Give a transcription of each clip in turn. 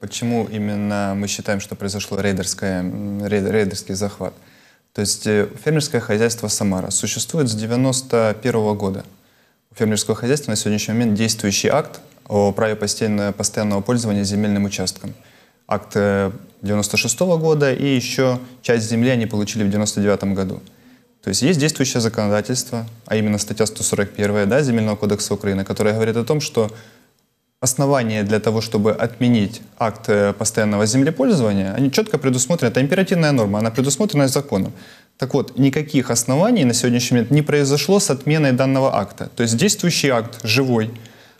Почему именно мы считаем, что произошло рейдерское, рейд, рейдерский захват? То есть э, фермерское хозяйство Самара существует с 1991 года. У фермерского хозяйства на сегодняшний момент действующий акт о праве постоянного пользования земельным участком. Акт 96 э, -го года и еще часть земли они получили в 99 году. То есть есть действующее законодательство, а именно статья 141 да, Земельного кодекса Украины, которая говорит о том, что основания для того, чтобы отменить акт э, постоянного землепользования, они четко предусмотрены. Это императивная норма, она предусмотрена законом. Так вот, никаких оснований на сегодняшний момент не произошло с отменой данного акта. То есть действующий акт живой.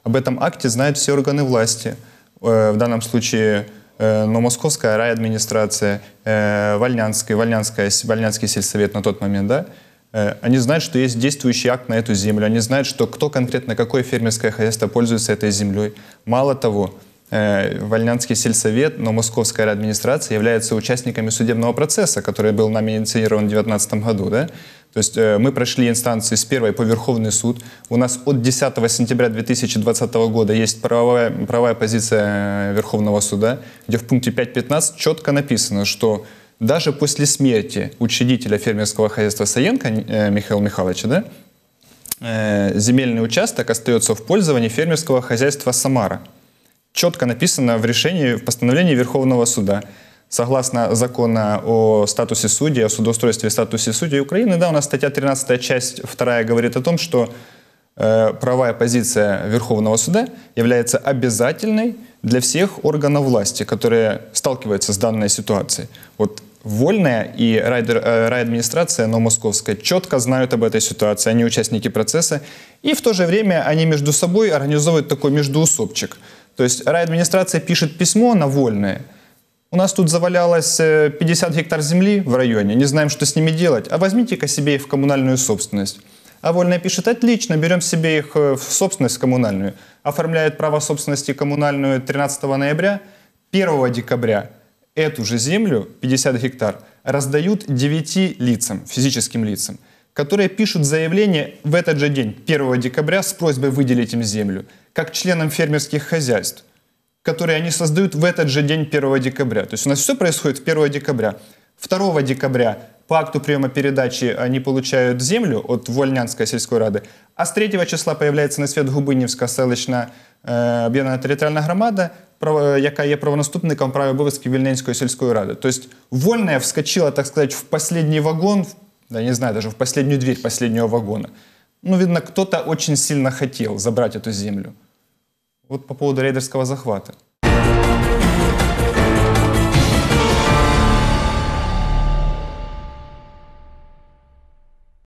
Об этом акте знают все органы власти. Э, в данном случае э, но московская райадминистрация, Вольнянский, Вольнянская, Вольнянский сельсовет на тот момент, да, Э, они знают, что есть действующий акт на эту землю. Они знают, что кто конкретно, какое фермерское хозяйство пользуется этой землей. Мало того, э, Вальнянский сельсовет, но московская администрация являются участниками судебного процесса, который был нами инициирован в 2019 году. Да? То есть э, мы прошли инстанции с первой по Верховный суд. У нас от 10 сентября 2020 года есть правовая, правовая позиция Верховного суда, где в пункте 5.15 четко написано, что даже после смерти учредителя фермерского хозяйства Саенко э, Михаила Михайловича, да, э, земельный участок остается в пользовании фермерского хозяйства «Самара». Четко написано в решении, в постановлении Верховного суда. Согласно закона о статусе судей, о судоустройстве и статусе судей Украины, да, у нас статья 13, часть 2 говорит о том, что э, правая позиция Верховного суда является обязательной для всех органов власти, которые сталкиваются с данной ситуацией. Вот Вольная и э, райадминистрация, но московская, четко знают об этой ситуации. Они участники процесса. И в то же время они между собой организовывают такой междуусобчик. То есть райадминистрация пишет письмо на вольное. У нас тут завалялось 50 э, гектар земли в районе, не знаем, что с ними делать. А возьмите-ка себе их в коммунальную собственность. А вольная пишет, отлично, берем себе их э, в собственность коммунальную. Оформляет право собственности коммунальную 13 ноября, 1 декабря эту же землю, 50 гектар, раздают 9 лицам, физическим лицам, которые пишут заявление в этот же день, 1 декабря, с просьбой выделить им землю, как членам фермерских хозяйств, которые они создают в этот же день, 1 декабря. То есть у нас все происходит 1 декабря. 2 декабря по акту приема передачи они получают землю от Вольнянской сельской рады, а с 3 числа появляется на свет губыневская селищна е, э, об'єднана територіальна громада, Э, яка є правонаступником прав і обов'язків Вільненської сільської ради. Тобто Вольная вскочила, так сказати, в останній вагон, я не знаю, даже в останню дверь останнього вагона. Ну, видно, кто-то очень сильно хотел забрать эту землю. Вот по поводу рейдерского захвата.